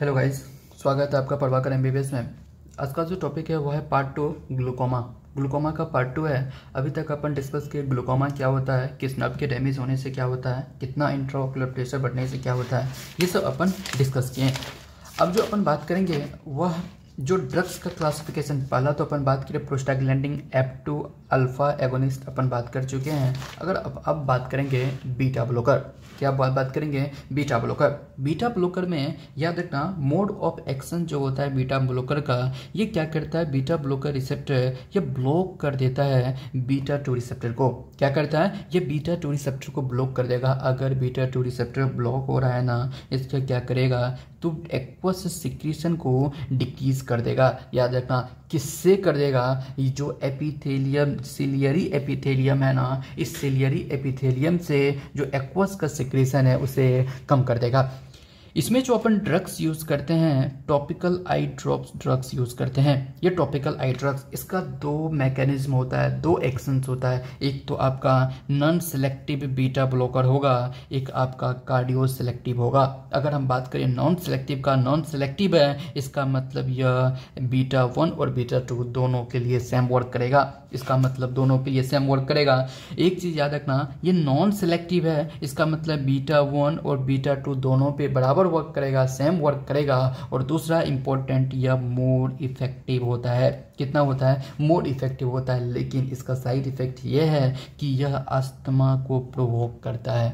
hello guys स्वागत है आपका प्रभाकर एम में आज का जो टॉपिक है वो है पार्ट टू ग्लूकोमा ग्लूकोमा का पार्ट टू है अभी तक अपन डिस्कस किए ग्लूकोमा क्या होता है किस नर्व के डैमेज होने से क्या होता है कितना इंट्राओकुलर प्रेशर बढ़ने से क्या होता है ये सब अपन डिस्कस किए अब जो अपन बात करेंगे वह जो ड्रग्स का क्लासिफिकेशन पहला तो अपन बात करें prostaglandin up to alpha agonist अपन बात कर चुके हैं अगर अब अब बात करेंगे बीटा ब्लॉकर क्या बात बात करेंगे बीटा ब्लॉकर बीटा ब्लॉकर में याद रखना मोड ऑफ एक्शन जो होता है बीटा ब्लॉकर का ये क्या करता है बीटा ब्लॉकर रिसेप्टर ये ब्लॉक कर देता है बीटा टू रिसेप्टर को क्या करता है ये बीटा टू रिसेप्टर को ब्लॉक कर देगा अगर बीटा टू रिसेप्टर ब्लॉक हो रहा है ना इसका क्या करेगा तो एक्वस सिक्रीशन को डिक्रीज कर देगा याद रखना किससे देगा ये जो एपिथेलियम सिलियरी एपिथेलियम है ना इस सिलियरी एपिथेलियम से जो एक्वस का सिक्रेशन है उसे कम कर देगा इसमें जो अपन ड्रग्स यूज़ करते हैं topical eye drops drugs use करते हैं ये टॉपिकल आई ड्रग्स इसका दो मैकेनिज्म होता है दो एक्शंस होता है एक तो आपका नॉन सेलेक्टिव बीटा ब्लॉकर होगा एक आपका कार्डियो सेलेक्टिव होगा अगर हम बात करें नॉन सेलेक्टिव का नॉन सेलेक्टिव है इसका मतलब यह बीटा वन और बीटा टू दोनों के लिए सेम वर्क करेगा इसका मतलब दोनों के लिए सेम वर्क करेगा एक चीज़ याद रखना ये नॉन सेलेक्टिव है इसका मतलब बीटा वन और बीटा टू दोनों पे बराबर वर्क करेगा सेम वर्क करेगा और दूसरा इंपॉर्टेंट यह मोर इफेक्टिव होता है कितना होता है मोर इफेक्टिव होता है लेकिन इसका साइड इफेक्ट यह है कि यह अस्थमा को प्रोवोक करता है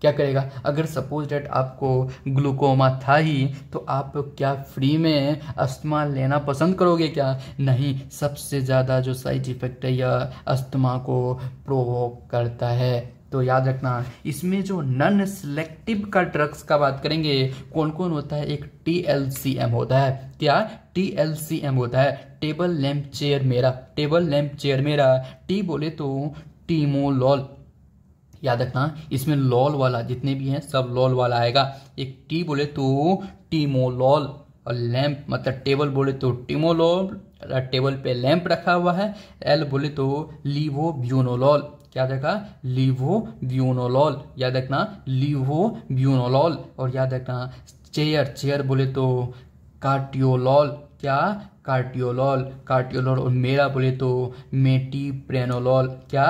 क्या करेगा अगर सपोज डेट आपको ग्लूकोमा था ही तो आप क्या फ्री में अस्थमा लेना पसंद करोगे क्या नहीं सबसे ज़्यादा जो साइड इफ़ेक्ट है यह अस्थमा को प्रोवोक करता है तो याद रखना इसमें जो नन सिलेक्टिव का ड्रग्स का बात करेंगे कौन कौन होता है एक टी एल सी एम होता है क्या टी एल सी एम होता है टेबल लैम्प चेयर मेरा टेबल लैम्प चेयर मेरा टी बोले तो टीमोलॉल याद रखना इसमें लॉल वाला जितने भी हैं सब लॉल वाला आएगा एक टी बोले तो टीमोलॉल और लैम्प मतलब टेबल बोले तो टीमोलॉल टेबल पे लैम्प रखा हुआ है एल बोले तो ब्यूनोलॉल क्या देखा लीवो ब्यूनोलॉल याद रखना लिवो ब्यूनोलॉल और याद रखना चेयर चेयर बोले तो कार्टियोलॉल क्या कार्टियोलॉल कार्टियोलॉल और मेरा बोले तो मेटीप्रेनोलॉल क्या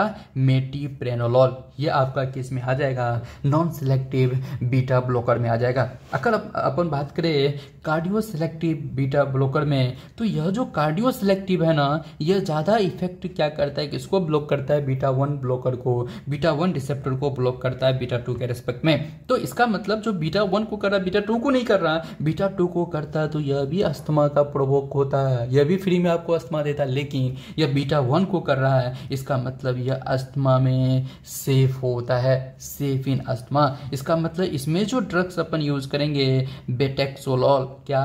मेटीप्रेनोलॉल ये आपका केस में आ जाएगा नॉन सेलेक्टिव बीटा ब्लॉकर में आ जाएगा अगर अपन बात करें कार्डियो सेलेक्टिव बीटा ब्लॉकर में तो यह जो कार्डियो सेलेक्टिव है ना यह ज़्यादा इफेक्ट क्या करता है किसको ब्लॉक करता है बीटा वन ब्लॉकर को बीटा वन रिसेप्टर को ब्लॉक करता है बीटा टू के रेस्पेक्ट में तो इसका मतलब जो बीटा वन को कर रहा है बीटा टू को नहीं कर रहा बीटा टू को करता है तो यह भी अस्थमा का प्रोवोक होता है यह भी फ्री में आपको अस्थमा देता है लेकिन यह बीटा वन को कर रहा है इसका मतलब यह अस्थमा में सेफ होता है सेफ इन अस्थमा इसका मतलब इसमें जो ड्रग्स अपन यूज करेंगे बेटेक्सोलॉल क्या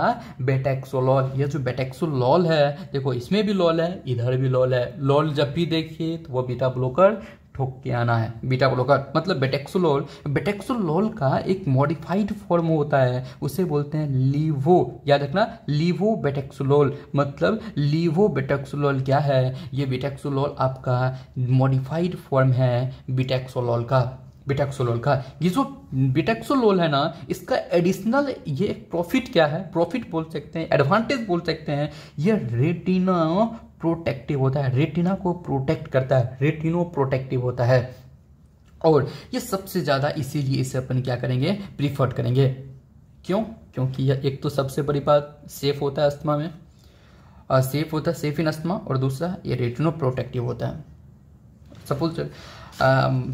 बेटेक्सोलॉल यह जो बेटेक्सोलॉल है देखो इसमें भी लॉल है इधर भी लॉल है लॉल जब भी देखिए तो वह बीटा ब्लोकर ठोक के आना है बीटा ब्लॉकर मतलब बेटेक्सोलोल बेटेक्सोलोल का एक मॉडिफाइड फॉर्म होता है उसे बोलते हैं लीवो याद रखना लीवो बेटेक्सोलोल मतलब लीवो बेटेक्सोलोल क्या है ये बेटेक्सोलोल आपका मॉडिफाइड फॉर्म है बिटेक्सोलोल का बिटेक्सोलोल का ये जो बिटेक्सोलोल है ना इसका एडिशनल ये प्रॉफिट क्या है प्रॉफिट बोल सकते हैं एडवांटेज बोल सकते हैं ये रेटिना प्रोटेक्टिव होता है रेटिना को प्रोटेक्ट करता है रेटिनो प्रोटेक्टिव होता है और ये सबसे ज़्यादा इसीलिए इसे अपन क्या करेंगे प्रीफर्ड करेंगे क्यों क्योंकि यह एक तो सबसे बड़ी बात सेफ होता है अस्थमा में आ, सेफ होता है सेफ इन अस्थमा और दूसरा ये रेटिनो प्रोटेक्टिव होता है सपोज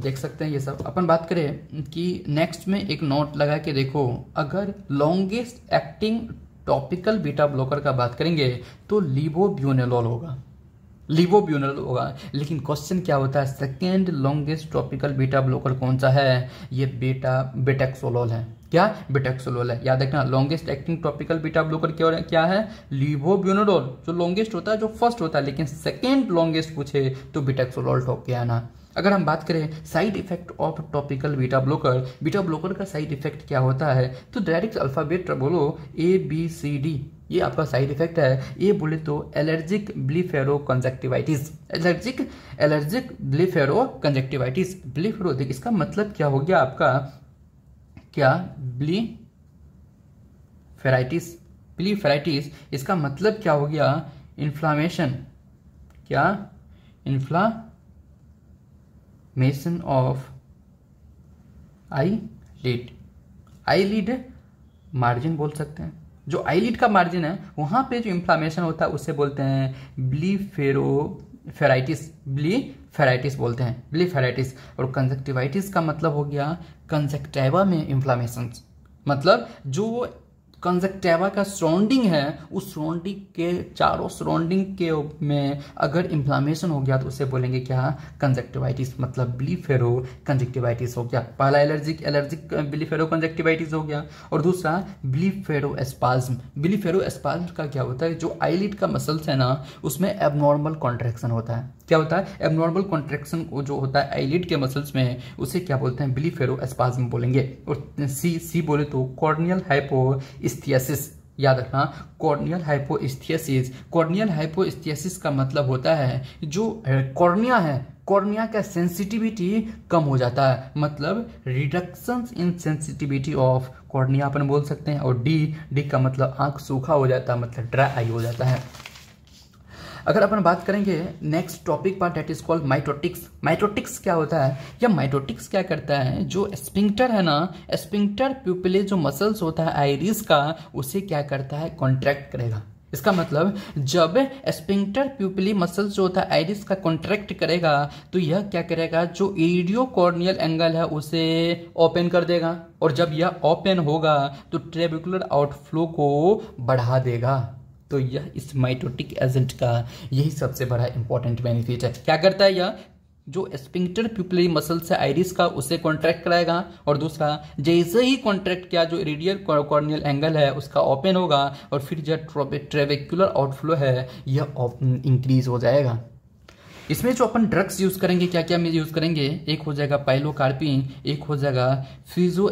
देख सकते हैं ये सब अपन बात करें कि नेक्स्ट में एक नोट लगा के देखो अगर longest acting topical beta blocker का बात करेंगे तो लिबोब्यूनेलॉल होगा लिबोब्यूनल होगा लेकिन क्वेश्चन क्या होता है second longest topical beta blocker कौन सा है ये बेटा बेटेक्सोलॉल है क्या बिटेक्सोलोल है याद रखना longest acting tropical beta blocker क्या है क्या है लिवोब्यूनोडोल जो लॉन्गेस्ट होता है जो फर्स्ट होता है लेकिन सेकेंड लॉन्गेस्ट पूछे तो बिटेक्सोलोल ठोक के आना अगर हम बात करें side effect of topical beta blocker beta blocker का साइड इफेक्ट क्या होता है तो डायरेक्ट अल्फाबेट बोलो ए बी सी डी ये आपका साइड इफेक्ट है ये बोले तो allergic blepharo conjunctivitis allergic allergic blepharo conjunctivitis blepharo इसका मतलब क्या हो गया आपका क्या ब्ली फेराइटिस ब्ली फेराइटिस इसका मतलब क्या हो गया इन्फ्लामेशन क्या inflammation of eyelid eyelid margin बोल सकते हैं जो आई लीड का मार्जिन है वहां पे जो इन्फ्लामेशन होता है उसे बोलते हैं ब्लीफेरो फेराइटिस ब्ली फेराइटिस बोलते हैं ब्ली फेराइटिस और कंजक्टिवाइटिस का मतलब हो गया कंजक्टिवा में इंफ्लामेशन मतलब जो कंजक्टेवा का सराउंडिंग है उस सराउंडिंग के चारों सराउंडिंग के में अगर इंफ्लामेशन हो गया तो उसे बोलेंगे क्या कंजक्टिवाइटिस मतलब ब्लीफेरो कंजक्टिवाइटिस हो गया पहला एलर्जिक एलर्जिक ब्लीफेरो कंजक्टिवाइटिस हो गया और दूसरा ब्लीफेरो एस्पाज्म ब्लीफेरो एस्पाज्म का क्या होता है जो आईलिड का मसल्स है ना उसमें एबनॉर्मल कॉन्ट्रेक्शन होता है क्या होता है एबनॉर्मल कॉन्ट्रेक्शन जो होता है एलिड के मसल्स में है उसे क्या बोलते हैं बिलीफेरो एस्पाज्म बोलेंगे और सी सी बोले तो कॉर्नियल हाइपोस्थियासिस याद रखना कॉर्नियल हाइपोस्थियासिस कॉर्नियल हाइपोस्थियासिस का मतलब होता है जो कॉर्निया है कॉर्निया का सेंसिटिविटी कम हो जाता है मतलब reduction in sensitivity of cornea अपन बोल सकते हैं और डी डी का मतलब आंख सूखा हो जाता है मतलब ड्राई आई हो जाता है अगर अपन बात करेंगे नेक्स्ट टॉपिक पर that is called miotics miotics क्या होता है या माइटोटिक्स क्या करता है जो स्पिंक्टर है ना स्पिंक्टर प्यूपले जो मसल्स होता है आयरिस का उसे क्या करता है कॉन्ट्रैक्ट करेगा इसका मतलब जब स्पिंक्टर प्यूपली मसल जो होता है आइरिस का कॉन्ट्रैक्ट करेगा तो यह क्या करेगा जो एडियो कॉर्नियल एंगल है उसे ओपन कर देगा और जब यह ओपन होगा तो ट्रेबिकुलर आउटफ्लो को बढ़ा देगा तो यह इस माइटोटिक एजेंट का यही सबसे बड़ा इंपॉर्टेंट बेनिफिट है क्या करता है यह जो स्पिंक्टर प्यूपलरी मसल से आइरिस का उसे कॉन्ट्रैक्ट कराएगा और दूसरा जैसे ही कॉन्ट्रैक्ट किया जो रेडियल कॉर्नियल एंगल है उसका ओपन होगा और फिर जो ट्रेवेक्यूलर आउटफ्लो है यह इंक्रीज हो जाएगा इसमें जो अपन ड्रग्स यूज़ करेंगे क्या क्या में यूज़ करेंगे एक हो जाएगा पाइलोकार्पिन एक हो जाएगा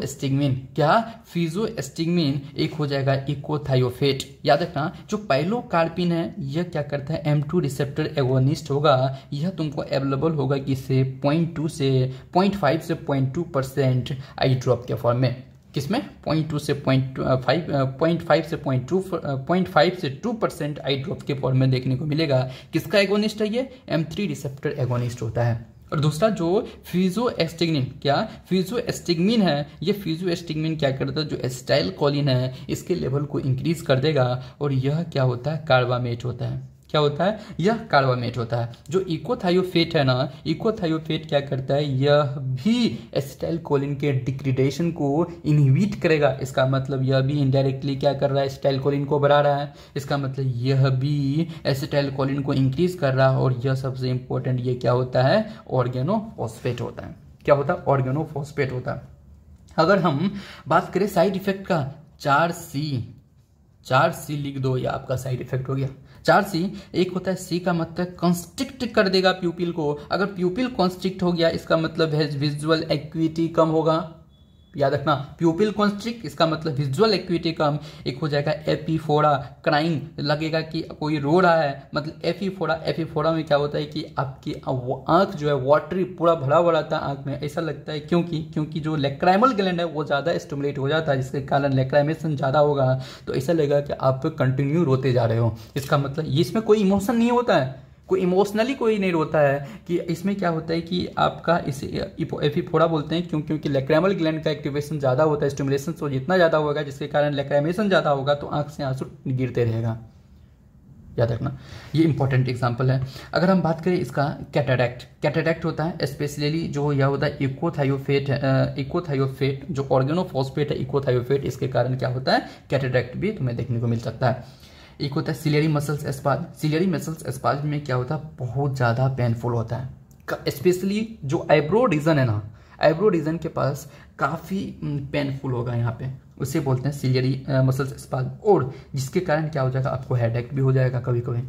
एस्टिगमिन क्या एस्टिगमिन एक हो जाएगा इकोथायोफेट याद रखना जो पाइलोकार्पिन है यह क्या करता है एम टू रिसेप्टर एगोनिस्ट होगा यह तुमको अवेलेबल होगा से पॉइंट टू से पॉइंट फाइव से point two percent eye drop के फॉर्म में किसमें पॉइंट टू से पॉइंट फाइव पॉइंट फाइव से पॉइंट टू पॉइंट फाइव से टू परसेंट आई ड्रॉप के फॉर्म में देखने को मिलेगा किसका एगोनिस्ट है ये एम थ्री रिसेप्टर एगोनिस्ट होता है और दूसरा जो फिजोएस्टिग्निन क्या फिजोएस्टिग्मिन है ये फिजोएस्टिग्मिन क्या करता है जो एस्टाइल कॉलिन है इसके लेवल को इंक्रीज कर देगा और यह क्या होता है कार्बामेट होता है क्या होता है यह कार्बामेट होता है जो इकोथायोफेट है ना इकोथायोफेट क्या करता है यह भी एस्टाइल कोलिन के डिग्रेडेशन को इनहिबिट करेगा इसका मतलब यह भी इनडायरेक्टली क्या कर रहा है एस्टाइल कोलिन को बढ़ा रहा है इसका मतलब यह भी एस्टाइल कोलिन को इंक्रीज कर रहा है और यह सबसे इंपॉर्टेंट यह क्या होता है ऑर्गेनोफॉस्फेट होता है क्या होता है ऑर्गेनोफॉस्फेट होता है अगर हम बात करें साइड इफेक्ट का चार सी चार सी लिख दो या आपका साइड इफेक्ट हो गया चार सी एक होता है सी का मतलब कंस्ट्रिक्ट कर देगा प्यूपिल को अगर प्यूपिल कॉन्स्ट्रिक्ट हो गया इसका मतलब है विजुअल एक्विटी कम होगा याद रखना प्यूपिल कॉन्स्ट्रिक इसका मतलब विजुअल एक्विटी कम एक हो जाएगा एपीफोड़ा क्राइंग लगेगा कि कोई रो रहा है मतलब एपीफोड़ा एपीफोड़ा में क्या होता है कि आपकी आंख जो है वाटरी पूरा भरा हुआ रहता है आंख में ऐसा लगता है क्योंकि क्योंकि जो लेक्राइमल ग्लैंड है वो ज़्यादा स्टमुलेट हो जाता है जिसके कारण लेक्राइमेशन ज़्यादा होगा तो ऐसा लगेगा कि आप कंटिन्यू रोते जा रहे हो इसका मतलब इसमें कोई इमोशन नहीं होता है कोई इमोशनली कोई नहीं रोता है कि इसमें क्या होता है कि आपका इसे एफीफोड़ा बोलते हैं क्यों क्योंकि लेक्रेमल ग्लैंड का एक्टिवेशन ज़्यादा होता है स्टिमुलेशन तो जितना ज़्यादा होगा जिसके कारण लेक्रेमेशन ज़्यादा होगा तो आंख से आंसू गिरते रहेगा याद रखना ये इंपॉर्टेंट एग्जाम्पल है अगर हम बात करें इसका कैटाडैक्ट कैटाडैक्ट होता है स्पेशली जो यह होता है इकोथायोफेट इकोथायोफेट जो ऑर्गेनोफॉस्फेट है इकोथायोफेट इसके कारण क्या होता है कैटाडैक्ट भी तुम्हें देखने को मिल सकता है एक होता है ciliary muscles spasm ciliary muscles spasm में क्या होता है बहुत ज़्यादा पेनफुल होता है स्पेशली जो आईब्रो रीजन है ना आईब्रो रीजन के पास काफ़ी पेनफुल होगा यहाँ पे उसे बोलते हैं सिलियरी मसल्स एस्पाज और जिसके कारण क्या हो जाएगा आपको एक भी हो जाएगा कभी कभी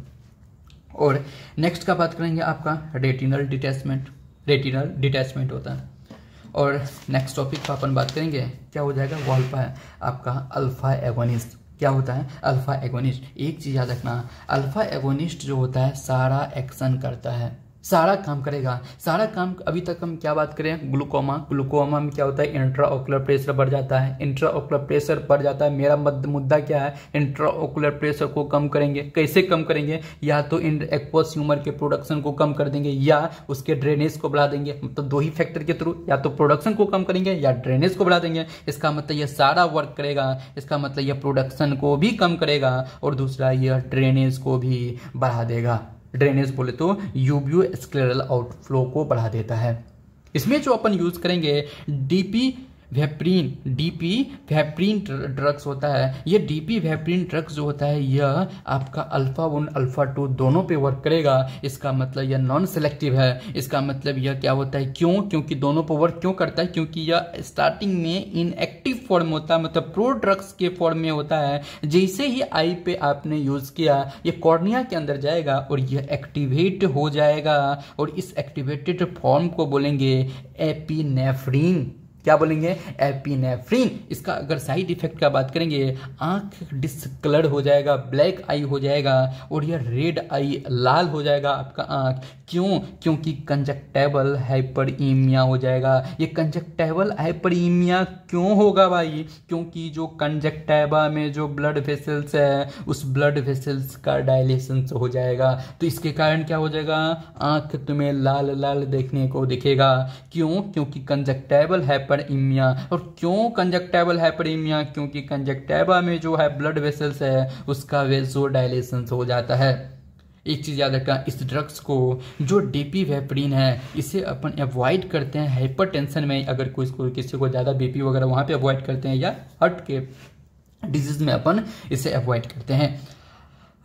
और नेक्स्ट का बात करेंगे आपका रेटिनल डिटैचमेंट रेटिनल डिटैचमेंट होता है और नेक्स्ट टॉपिक का अपन बात करेंगे क्या हो जाएगा वॉल्पा आपका अल्फा एगोनिस्ट क्या होता है अल्फ़ा एगोनिस्ट एक चीज़ याद रखना अल्फ़ा एगोनिस्ट जो होता है सारा एक्शन करता है सारा काम करेगा सारा काम अभी तक हम क्या बात करें ग्लूकोमा ग्लूकोमा में क्या होता है इंट्रा ओकुलर प्रेशर बढ़ जाता है इंट्रा ओकुलर प्रेशर बढ़ जाता है मेरा मुद्दा क्या है इंट्रा ओकुलर प्रेशर को कम करेंगे कैसे कम करेंगे या तो इन एक्वस के प्रोडक्शन को कम कर देंगे या उसके ड्रेनेज को बढ़ा देंगे मतलब तो दो ही फैक्टर के थ्रू या तो प्रोडक्शन को कम करेंगे या ड्रेनेज को बढ़ा देंगे इसका मतलब यह सारा वर्क करेगा इसका मतलब यह प्रोडक्शन को भी कम करेगा और दूसरा यह ड्रेनेज को भी बढ़ा देगा ड्रेनेज बोले तो यूबियो स्क्लेरल आउटफ्लो को बढ़ा देता है इसमें जो अपन यूज़ करेंगे dipivefrin dipivefrin drugs होता है ये डीपी वेप्रीन ड्रग्स जो होता है यह आपका अल्फा वन अल्फा टू दोनों पे वर्क करेगा इसका मतलब यह नॉन सेलेक्टिव है इसका मतलब यह क्या होता है क्यों क्योंकि दोनों पर वर्क क्यों करता है क्योंकि यह स्टार्टिंग में इनएक्टिव फॉर्म होता है मतलब प्रो ड्रग्स के फॉर्म में होता है जैसे ही आई पे आपने यूज़ किया यह कॉर्निया के अंदर जाएगा और यह एक्टिवेट हो जाएगा और इस एक्टिवेटेड फॉर्म को बोलेंगे एपीनेफ्रीन क्या बोलेंगे एपिनेफ्रिन इसका अगर साइड इफेक्ट का बात करेंगे आंख डिसकलर हो जाएगा ब्लैक आई हो जाएगा और यह रेड आई लाल हो जाएगा आपका आंख क्यों क्योंकि कंजक्टेबल हाइपरईमिया हो जाएगा ये कंजक्टेबल हाइपरईमिया क्यों होगा भाई क्योंकि जो कंजक्टेबा में जो ब्लड वेसल्स है उस ब्लड वेसल्स का डायलेशन हो जाएगा तो इसके कारण क्या हो जाएगा आंख तुम्हें लाल लाल देखने को दिखेगा क्यों क्योंकि कंजक्टेबल हाइपरईमिया और क्यों कंजक्टेबल हाइपरईमिया क्योंकि कंजक्टेबा में जो है ब्लड वेसल्स है उसका वेसो डायलेशन हो जाता है एक चीज़ याद रखना इस ड्रग्स को जो डी वेपरिन है इसे अपन अवॉइड करते हैं हाइपर में अगर कोई किसी को ज़्यादा बी वगैरह वहाँ पर अवॉइड करते हैं या हार्ट के डिजीज़ में अपन इसे अवॉइड करते हैं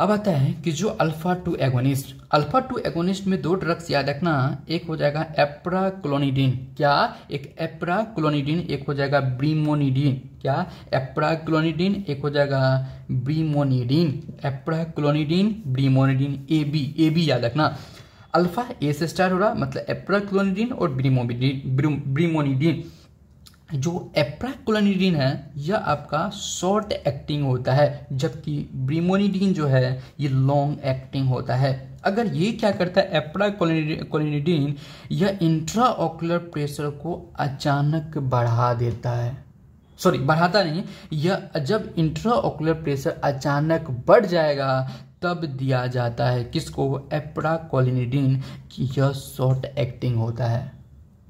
अब आता है कि जो alpha two agonist alpha two agonist में दो ड्रग्स याद रखना एक हो जाएगा एप्राक्लोनिडीन क्या एक एप्राक्लोनिडीन एक हो जाएगा ब्रीमोनिडिन क्या एप्राक्लोनिडीन एक हो जाएगा ब्रीमोनिडीन एप्राक्लोनिडीन ब्रीमोनिडिन ए बी ए बी याद रखना अल्फा ए से स्टार्ट हो रहा मतलब एप्राक्लोनिडिन और ब्रीमोनिडिन ब्रीमोनिडीन जो एप्राकोलानिडीन है यह आपका शॉर्ट एक्टिंग होता है जबकि ब्रीमोनिडीन जो है ये लॉन्ग एक्टिंग होता है अगर ये क्या करता है एप्राकोलिडीन यह इंट्राओकुलर प्रेशर को अचानक बढ़ा देता है सॉरी बढ़ाता नहीं यह जब इंट्राओकुलर प्रेशर अचानक बढ़ जाएगा तब दिया जाता है किसको एप्राकोलिनिडिन यह शॉर्ट एक्टिंग होता है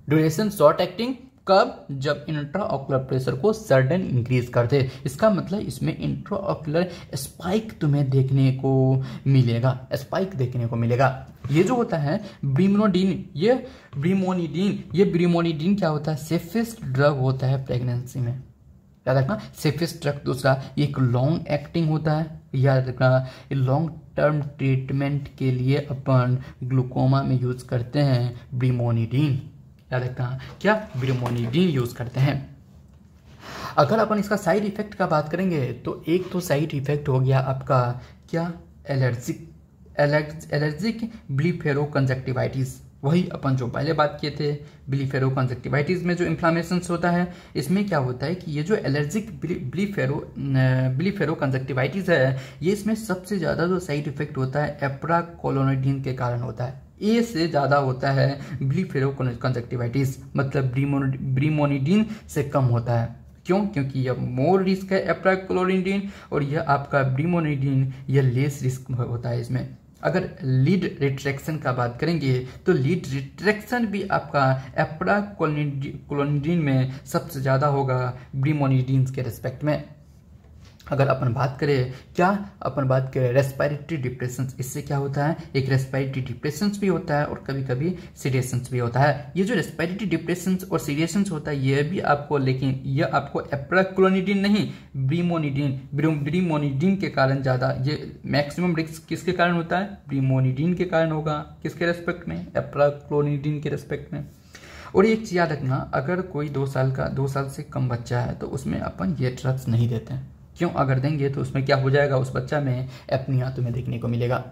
ड्यूरेशन शॉर्ट एक्टिंग कब जब इंट्राऑकुलर प्रेशर को सडन इंक्रीज कर दे इसका मतलब इसमें इंट्राऑकुलर स्पाइक तुम्हें देखने को मिलेगा स्पाइक देखने को मिलेगा ये जो होता है ब्रीमोडीन ये ब्रीमोनिडीन ये ब्रीमोनिडीन क्या होता है सेफेस्ट ड्रग होता है प्रेगनेंसी में याद रखना सेफेस्ट ड्रग दूसरा एक लॉन्ग एक्टिंग होता है याद रखना लॉन्ग टर्म ट्रीटमेंट के लिए अपन ग्लूकोमा में यूज करते हैं ब्रीमोनिडीन याद रखना क्या ब्रिमोनी डी यूज़ करते हैं अगर अपन इसका साइड इफ़ेक्ट का बात करेंगे तो एक तो साइड इफ़ेक्ट हो गया आपका क्या एलर्जिक एलर्जिक ब्लीफेरो कंजक्टिवाइटिस वही अपन जो पहले बात किए थे ब्लीफेरो कंजक्टिवाइटिस में जो इन्फ्लामेशन होता है इसमें क्या होता है कि ये जो एलर्जिक ब्लीफेरो ब्लीफेरो कंजक्टिवाइटिस है ये इसमें सबसे ज़्यादा जो साइड इफेक्ट होता है एप्रा कोलोनोडिन के कारण होता है ए से ज़्यादा होता है ब्लीफेरो कंजक्टिवाइटिस मतलब ब्रीमोनिडीन से कम होता है क्यों क्योंकि यह मोर रिस्क है एप्राक्लोरिडीन और यह आपका ब्रीमोनिडीन यह लेस रिस्क होता है इसमें अगर लीड रिट्रैक्शन का बात करेंगे तो लीड रिट्रैक्शन भी आपका एप्राक्लोनिडीन में सबसे ज़्यादा होगा ब्रीमोनिडीन के रिस्पेक्ट में अगर अपन बात करें क्या अपन बात करें रेस्पायरेटरी डिप्रेशन इससे क्या होता है एक रेस्पायरेटरी डिप्रेशन भी होता है और कभी कभी सीरियसन्स भी होता है ये जो रेस्पायरेटरी डिप्रेशन और सीडिएशंस होता है ये भी आपको लेकिन ये आपको एप्राक्लोनिडीन नहीं ब्रीमोनिडिन ब्रीमोनिडिन के कारण ज़्यादा ये मैक्सिमम रिस्क किसके कारण होता है ब्रीमोनिडिन के कारण होगा किसके रेस्पेक्ट में एप्राक्लोनिडीन के रेस्पेक्ट में और एक चीज़ याद रखना अगर कोई दो साल का दो साल से कम बच्चा है तो उसमें अपन ये ड्रग्स नहीं देते हैं क्यों अगर देंगे तो उसमें क्या हो जाएगा उस बच्चा में अपनी तुम्हें देखने को मिलेगा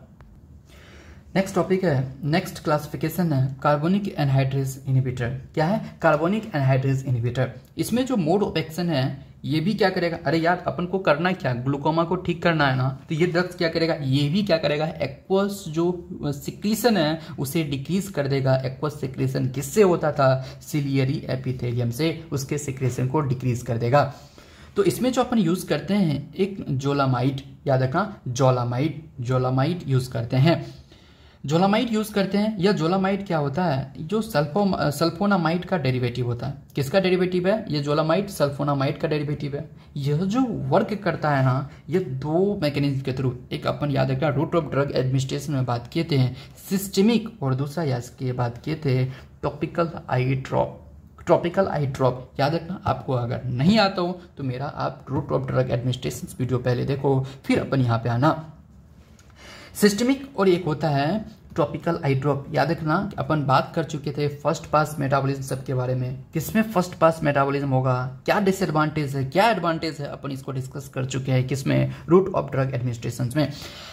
नेक्स्ट टॉपिक है नेक्स्ट क्लासिफिकेशन है कार्बोनिक एनहाइड्रेज इनिबिटर क्या है कार्बोनिक एनहाइड्रेज इनिबिटर इसमें जो मोड ऑफ एक्शन है ये भी क्या करेगा अरे यार अपन को करना क्या ग्लूकोमा को ठीक करना है ना तो ये ड्रग्स क्या करेगा ये भी क्या करेगा एक्वस जो सिक्रीशन है उसे डिक्रीज कर देगा एक्वस सिक्रीशन किससे होता था सिलियरी एपिथेलियम से उसके सिक्रीशन को डिक्रीज कर देगा तो इसमें जो अपन यूज़ करते हैं एक जोलामाइट याद रखना जोलामाइट जोलामाइट यूज़ करते हैं जोलामाइट यूज़ करते हैं या जोलामाइट क्या होता है जो सल्फो सल्फोनामाइट का डेरिवेटिव होता है किसका डेरिवेटिव है ये जोलामाइट सल्फोनामाइट का डेरिवेटिव है यह जो वर्क करता है ना ये दो मैकेनिज्म के थ्रू एक अपन याद रखना रूट ऑफ ड्रग एडमिनिस्ट्रेशन में बात किए थे सिस्टमिक और दूसरा याद किए बात किए थे topical eye drop tropical eye drop याद रखना आपको अगर नहीं आता हो तो मेरा आप route of drug administration video पहले देखो फिर अपन यहाँ पे आना सिस्टमिक और एक होता है ट्रॉपिकल आई ड्रॉप याद रखना अपन बात कर चुके थे फर्स्ट पास मेटाबॉलिज्म सब के बारे में किसमें फर्स्ट पास मेटाबॉलिज्म होगा क्या डिसएडवांटेज है क्या एडवांटेज है अपन इसको डिस्कस कर चुके हैं किसमें रूट ऑफ ड्रग एडमिनिस्ट्रेशन में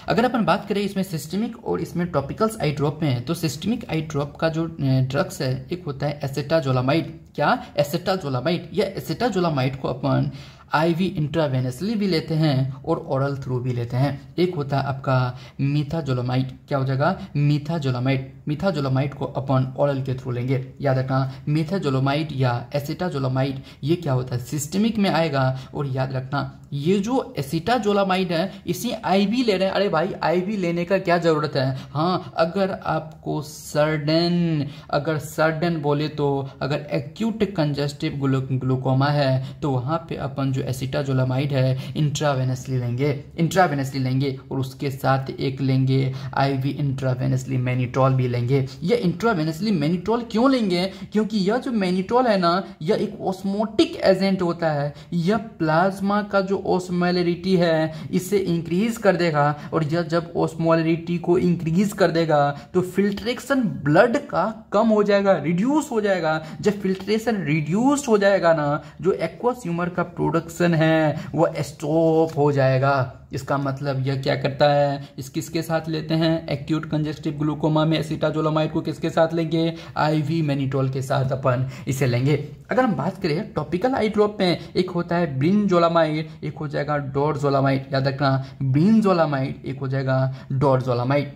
अगर अपन बात करें इसमें सिस्टमिक और इसमें ट्रॉपिकल्स आई ड्रॉप में तो सिस्टमिक आई ड्रॉप का जो ड्रग्स है एक होता है एसेटाजोलामाइड क्या एसेटाजोलामाइड या एसेटाजोलामाइड को अपन आईवी इंट्रावेनसली भी लेते हैं और ओरल थ्रू भी लेते हैं एक होता है आपका मीथाजोलोमाइट क्या हो जाएगा मीथाजोलोमाइट मीथाजोलोमाइट को अपन ओरल के थ्रू लेंगे याद रखना मीथाजोलोमाइट या एसिटाजोलोमाइट ये क्या होता है सिस्टमिक में आएगा और याद रखना ये जो एसिटाजोलामाइड है इसी आईवी ले रहे हैं अरे भाई आईवी लेने का क्या ज़रूरत है हाँ अगर आपको सर्डन अगर सर्डन बोले तो अगर एक्यूट कंजेस्टिव ग्लूकोमा है तो वहां पे अपन जो एसिटाजोलामाइड है इंट्रावेनसली लेंगे इंट्रावेनसली लेंगे और उसके साथ एक लेंगे आई वी इंट्रावेनसली मैनीटॉल भी लेंगे यह इंट्रावेनसली मैनीटॉल क्यों लेंगे क्योंकि यह जो मैनीटॉल है ना यह एक ऑस्मोटिक एजेंट होता है यह प्लाज्मा का जो ऑस्मोलरिटी है इसे इंक्रीज कर देगा और यह जब ऑस्मोलरिटी को इंक्रीज कर देगा तो फिल्ट्रेशन ब्लड का कम हो जाएगा रिड्यूस हो जाएगा जब फिल्ट्रेशन रिड्यूस हो जाएगा ना जो एक्वस का प्रोडक्ट प्रोडक्शन है वो स्टॉप हो जाएगा इसका मतलब यह क्या करता है इस किसके साथ लेते हैं एक्यूट कंजेस्टिव ग्लूकोमा में एसिटाजोलामाइड को किसके साथ लेंगे आईवी मेनिटोल के साथ अपन इसे लेंगे अगर हम बात करें टॉपिकल आई ड्रॉप में एक होता है ब्रिनजोलामाइड एक हो जाएगा डोरजोलामाइड याद रखना ब्रिनजोलामाइड एक हो जाएगा डोरजोलामाइड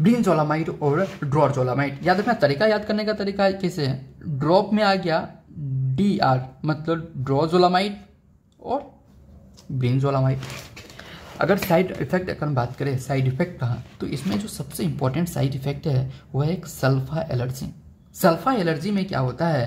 ब्रिनजोलामाइड और ड्रॉरजोलामाइड याद रखना तरीका याद करने का तरीका कैसे है ड्रॉप में आ गया डी आर मतलब ड्रोजोलामाइड और ब्रेनजोलामाइड अगर साइड इफेक्ट अगर बात करें साइड इफेक्ट का तो इसमें जो सबसे इम्पोर्टेंट साइड इफेक्ट है वह है एक सल्फा एलर्जी सल्फा एलर्जी में क्या होता है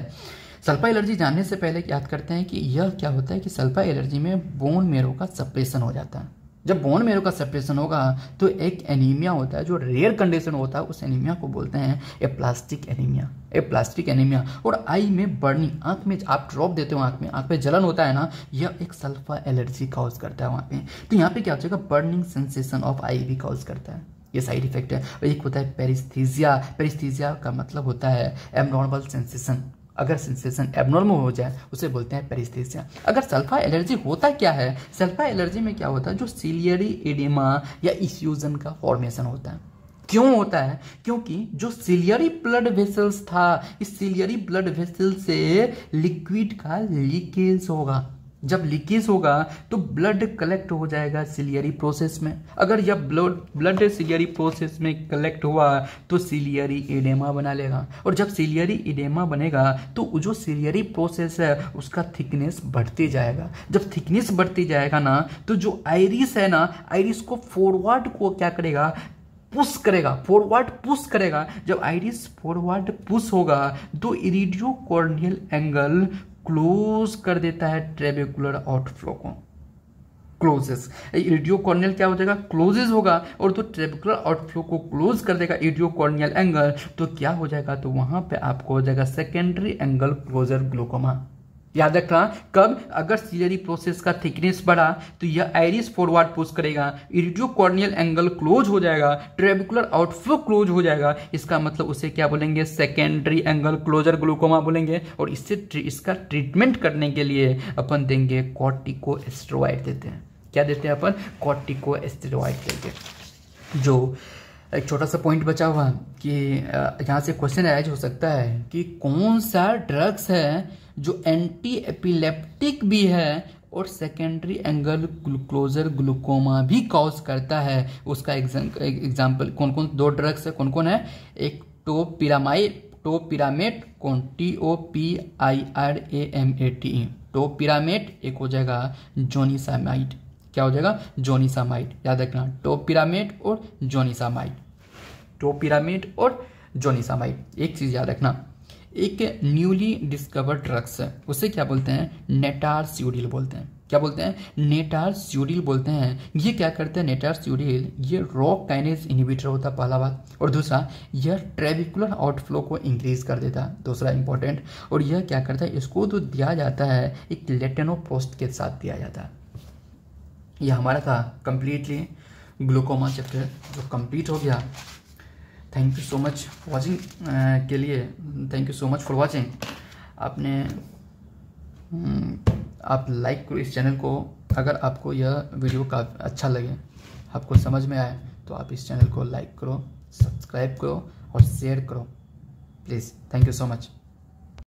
सल्फा एलर्जी जानने से पहले याद करते हैं कि यह क्या होता है कि सल्फा एलर्जी में बोन मेरो का सप्रेशन हो जाता है जब बोन मेरो का सेपरेशन होगा तो एक एनीमिया होता है जो रेयर कंडीशन होता है उस एनीमिया को बोलते हैं aplastic anaemia aplastic anaemia और आई में बर्निंग आंख में आप ड्रॉप देते हो आंख में आंख में जलन होता है ना यह एक सल्फा एलर्जी कॉज करता है वहाँ पे तो यहाँ पे क्या हो जाएगा बर्निंग सेंसेशन ऑफ आई भी कॉज करता है ये साइड इफेक्ट है और एक होता है पेरिस्थीजिया पेरिस्थीजिया का मतलब होता है एबनॉर्मल सेंसेशन अगर सेंसेशन एबनॉर्मल हो जाए उसे बोलते हैं पेरिस्थेसिया अगर सल्फा एलर्जी होता क्या है सल्फा एलर्जी में क्या होता है जो सीलियरी एडिमा या इस्यूजन का फॉर्मेशन होता है क्यों होता है क्योंकि जो सिलियरी ब्लड वेसल्स था इस सिलियरी ब्लड वेसल से लिक्विड का लीकेज होगा जब लीकेज होगा तो ब्लड कलेक्ट हो जाएगा सिलियरी प्रोसेस में अगर यह ब्लड ब्लड सिलियरी प्रोसेस में कलेक्ट हुआ तो सिलियरी इडेमा बना लेगा और जब सिलियरी इडेमा बनेगा तो जो सिलियरी प्रोसेस है उसका थिकनेस बढ़ती जाएगा जब थिकनेस बढ़ती जाएगा ना तो जो आयरिस है ना आयरिस को फॉरवर्ड को क्या करेगा पुश करेगा फॉरवर्ड पुश करेगा जब आइरिस फॉरवर्ड पुश होगा तो इरिडियो कॉर्नियल एंगल क्लोज कर देता है ट्रेबिकुलर आउटफ्लो को क्लोजेस इडियो कॉर्नियल क्या हो जाएगा क्लोजेस होगा और तो ट्रेबिकुलर आउटफ्लो को क्लोज कर देगा इडियो कॉर्नियल एंगल तो क्या हो जाएगा तो वहां पे आपको हो जाएगा सेकेंडरी एंगल क्लोजर ग्लोकोमा याद रखना कब अगर सीजरी प्रोसेस का थिकनेस बढ़ा तो यह आइरिस फॉरवर्ड पुश करेगा इरिडियोकॉर्नियल एंगल क्लोज हो जाएगा ट्रेबिकुलर आउटफ्लो क्लोज हो जाएगा इसका मतलब उसे क्या बोलेंगे सेकेंडरी एंगल क्लोजर ग्लूकोमा बोलेंगे और इससे इसका ट्रीटमेंट करने के लिए अपन देंगे कॉटिको देते हैं क्या देते हैं अपन कॉर्टिको देते जो एक छोटा सा पॉइंट बचा हुआ कि यहाँ से क्वेश्चन एज हो सकता है कि कौन सा ड्रग्स है जो एंटी एपिलेप्टिक भी है और सेकेंडरी एंगल ग्लूक्लोजर ग्लूकोमा भी कॉज करता है उसका एग्जाम्पल कौन कौन दो ड्रग्स है कौन कौन है एक टोपिरामाइड टोपिरामेट कौन T O P I R A M A T topiramate एक हो जाएगा जोनिसामाइड क्या हो जाएगा जोनिसामाइड याद रखना टोपिरामेट और जोनिसामाइड पिरामिड और जोनिसामाइड एक चीज़ याद रखना एक न्यूली डिस्कवर्ड ड्रग्स है उसे क्या बोलते हैं नेटार स्यूडिल बोलते हैं क्या बोलते हैं नेटार स्यूडिल बोलते हैं ये क्या करते हैं नेटार स्यूडिल ये रॉक काइनेज इनिबिटर होता है पहला बात और दूसरा यह ट्रेविकुलर आउटफ्लो को इंक्रीज कर देता है दूसरा इंपॉर्टेंट और यह क्या करता है इसको तो दिया जाता है एक लेटेनोपोस्ट के साथ दिया जाता है यह हमारा था कंप्लीटली ग्लूकोमा चैप्टर जो कंप्लीट हो गया thank you so much watching के लिए thank you so much for watching आपने हम्म, आप लाइक करो इस चैनल को अगर आपको यह वीडियो का अच्छा लगे आपको समझ में आए तो आप इस चैनल को लाइक करो सब्सक्राइब करो और शेयर करो please thank you so much